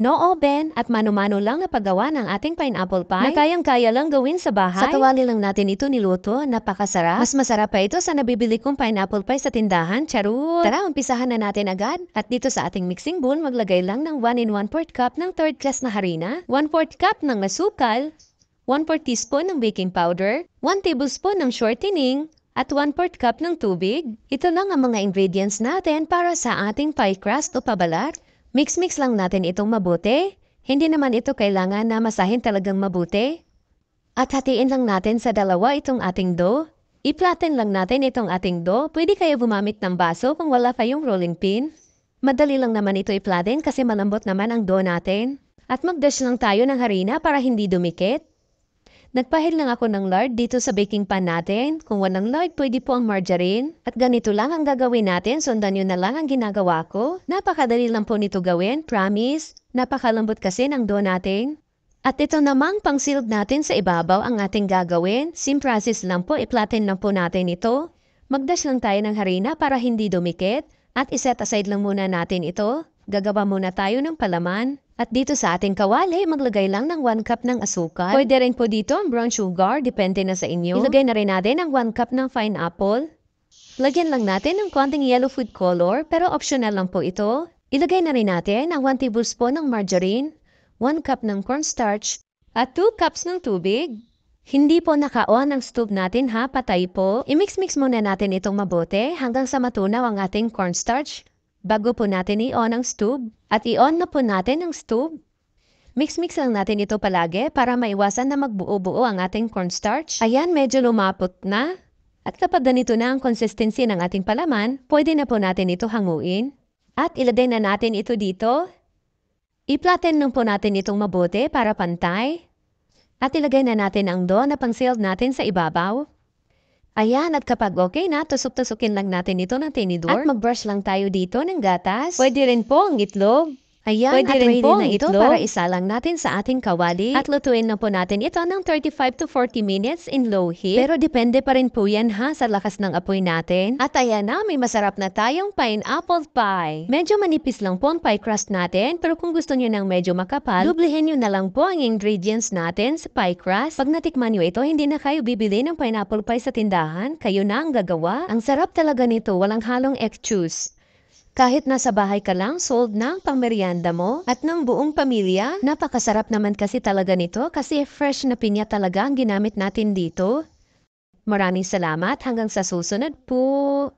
No Ben, at mano-mano lang na paggawa ng ating pineapple pie na kayang-kaya lang gawin sa bahay. Sa kawali lang natin ito niluto, napakasarap. Mas masarap pa ito sa nabibili kong pineapple pie sa tindahan, charot. Tara, umpisahan na natin agad. At dito sa ating mixing bowl, maglagay lang ng 1 in 1 4 cup ng third class na harina, 1 4 cup ng nasukal, 1 4 teaspoon ng baking powder, 1 tablespoon ng shortening, at 1 4 cup ng tubig. Ito lang ang mga ingredients natin para sa ating pie crust o pabalat. Mix-mix lang natin itong mabuti. Hindi naman ito kailangan na masahin talagang mabuti. At hatiin lang natin sa dalawa itong ating dough. Iplatin lang natin itong ating dough. Pwede kayo bumamit ng baso kung wala pa yung rolling pin. Madali lang naman ito iplatin kasi malambot naman ang dough natin. At magdash lang tayo ng harina para hindi dumikit. Nagpahil lang ako ng lard dito sa baking pan natin. Kung walang lard, pwede po ang margarine. At ganito lang ang gagawin natin. Sundan nyo na lang ang ginagawa ko. Napakadali lang po nito gawin, promise. Napakalambot kasi ng dough natin. At ito namang pangsilog natin sa ibabaw ang ating gagawin. Sim process lang po, iplatin lang po natin ito. Magdash lang tayo ng harina para hindi dumikit. At iset aside lang muna natin ito gagawa muna tayo ng palaman. At dito sa ating kawali, maglagay lang ng 1 cup ng asukal. Pwede rin po dito ang brown sugar, depende na sa inyo. Ilagay na rin natin ang 1 cup ng fine apple. Lagyan lang natin ng konting yellow food color, pero optional lang po ito. Ilagay na rin natin ang 1 tablespoon ng margarine, 1 cup ng cornstarch, at 2 cups ng tubig. Hindi po naka-on ang stove natin ha, patay po. I-mix-mix muna natin itong mabuti hanggang sa matunaw ang ating cornstarch Bago po natin i-on ang stove at i-on na po natin ang stove. Mix-mix lang natin ito palagi para maiwasan na magbuo-buo ang ating cornstarch. Ayan, medyo lumapot na. At kapag ganito na ang consistency ng ating palaman, pwede na po natin ito hanguin. At ilagay na natin ito dito. I-flatten lang po natin itong mabuti para pantay. At ilagay na natin ang dough na pang-sealed natin sa ibabaw. Ayan, at kapag okay na, tusok-tusukin lang natin ito ng tinidor. At mag-brush lang tayo dito ng gatas. Pwede rin po ang itlog. Ayan, Pwede at ready na ito itlog. para isalang natin sa ating kawali at lutuin na po natin ito ng 35 to 40 minutes in low heat. Pero depende pa rin po yan ha sa lakas ng apoy natin. At ayan na, may masarap na tayong pineapple pie. Medyo manipis lang po ang pie crust natin pero kung gusto nyo ng medyo makapal, dublihin nyo na lang po ang ingredients natin sa pie crust. Pag natikman nyo ito, hindi na kayo bibili ng pineapple pie sa tindahan. Kayo na ang gagawa. Ang sarap talaga nito, walang halong egg juice. Kahit nasa bahay ka lang, sold na ang mo at ng buong pamilya. Napakasarap naman kasi talaga nito kasi fresh na pinya talaga ang ginamit natin dito. Maraming salamat hanggang sa susunod po.